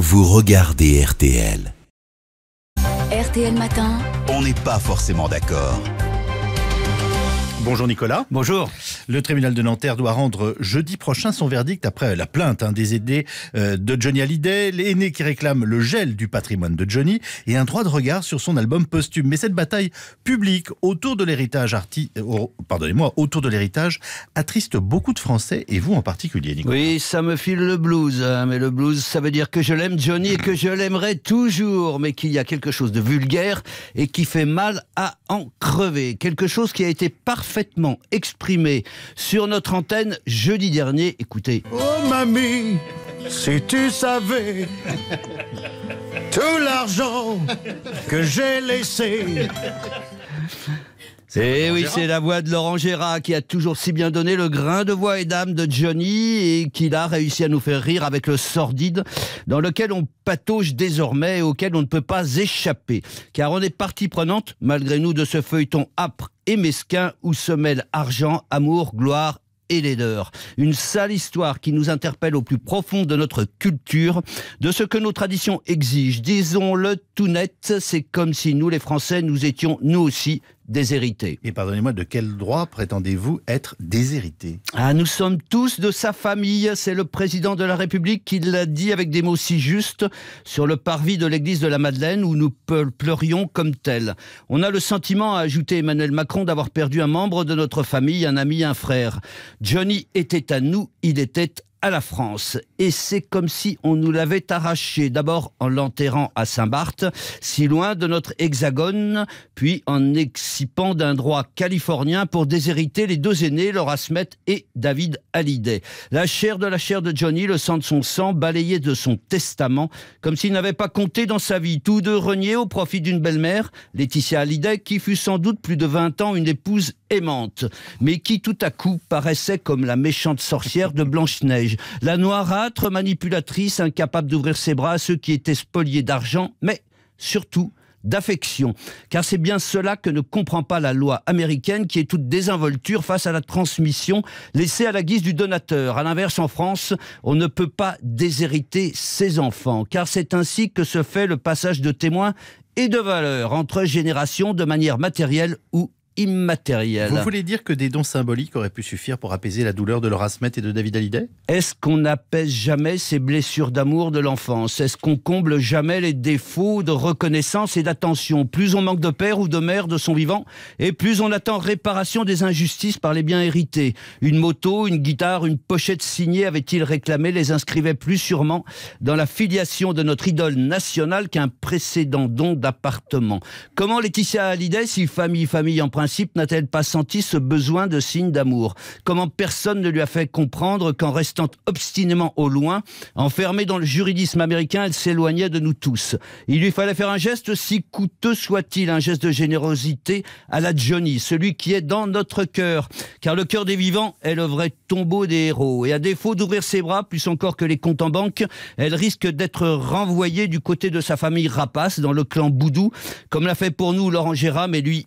vous regardez RTL. RTL Matin. On n'est pas forcément d'accord. Bonjour Nicolas. Bonjour. Le tribunal de Nanterre doit rendre jeudi prochain son verdict après la plainte hein, des aidés euh, de Johnny Hallyday, l'aîné qui réclame le gel du patrimoine de Johnny et un droit de regard sur son album posthume. Mais cette bataille publique autour de l'héritage arti... Euh, pardonnez-moi, autour de l'héritage attriste beaucoup de Français et vous en particulier, Nicolas. Oui, ça me file le blues, hein, mais le blues, ça veut dire que je l'aime Johnny et que je l'aimerai toujours, mais qu'il y a quelque chose de vulgaire et qui fait mal à en crever. Quelque chose qui a été parfaitement exprimé sur notre antenne jeudi dernier. Écoutez. Oh mamie, si tu savais tout l'argent que j'ai laissé eh oui, c'est la voix de Laurent Gérard qui a toujours si bien donné le grain de voix et d'âme de Johnny et qui a réussi à nous faire rire avec le sordide dans lequel on patauge désormais et auquel on ne peut pas échapper. Car on est partie prenante, malgré nous, de ce feuilleton âpre et mesquin où se mêlent argent, amour, gloire et laideur. Une sale histoire qui nous interpelle au plus profond de notre culture, de ce que nos traditions exigent. Disons-le tout net, c'est comme si nous, les Français, nous étions, nous aussi, déshérité. Et pardonnez-moi, de quel droit prétendez-vous être déshérité Ah, nous sommes tous de sa famille. C'est le président de la République qui l'a dit avec des mots si justes sur le parvis de l'église de la Madeleine où nous pleurions comme tels. On a le sentiment, a ajouté Emmanuel Macron, d'avoir perdu un membre de notre famille, un ami, un frère. Johnny était à nous, il était à la France. Et c'est comme si on nous l'avait arraché, d'abord en l'enterrant à Saint-Barth, si loin de notre hexagone, puis en excipant d'un droit californien pour déshériter les deux aînés, Laura Smet et David Hallyday. La chair de la chair de Johnny, le sang de son sang, balayé de son testament, comme s'il n'avait pas compté dans sa vie. Tous deux renier au profit d'une belle-mère, Laetitia Hallyday, qui fut sans doute plus de 20 ans une épouse aimante, mais qui tout à coup paraissait comme la méchante sorcière de Blanche-Neige la noirâtre, manipulatrice, incapable d'ouvrir ses bras à ceux qui étaient spoliés d'argent, mais surtout d'affection. Car c'est bien cela que ne comprend pas la loi américaine qui est toute désinvolture face à la transmission laissée à la guise du donateur. À l'inverse, en France, on ne peut pas déshériter ses enfants. Car c'est ainsi que se fait le passage de témoins et de valeurs entre générations de manière matérielle ou immatériel. Vous voulez dire que des dons symboliques auraient pu suffire pour apaiser la douleur de Laura et de David Hallyday Est-ce qu'on apaise jamais ces blessures d'amour de l'enfance Est-ce qu'on comble jamais les défauts de reconnaissance et d'attention Plus on manque de père ou de mère de son vivant, et plus on attend réparation des injustices par les biens hérités. Une moto, une guitare, une pochette signée avait-il réclamé les inscrivait plus sûrement dans la filiation de notre idole nationale qu'un précédent don d'appartement. Comment Laetitia Hallyday, si famille, famille en n'a-t-elle pas senti ce besoin de signe d'amour Comment personne ne lui a fait comprendre qu'en restant obstinément au loin, enfermée dans le juridisme américain, elle s'éloignait de nous tous Il lui fallait faire un geste, si coûteux soit-il, un geste de générosité à la Johnny, celui qui est dans notre cœur. Car le cœur des vivants est le vrai tombeau des héros. Et à défaut d'ouvrir ses bras, plus encore que les comptes en banque, elle risque d'être renvoyée du côté de sa famille rapace dans le clan Boudou, comme l'a fait pour nous Laurent Gérard, mais lui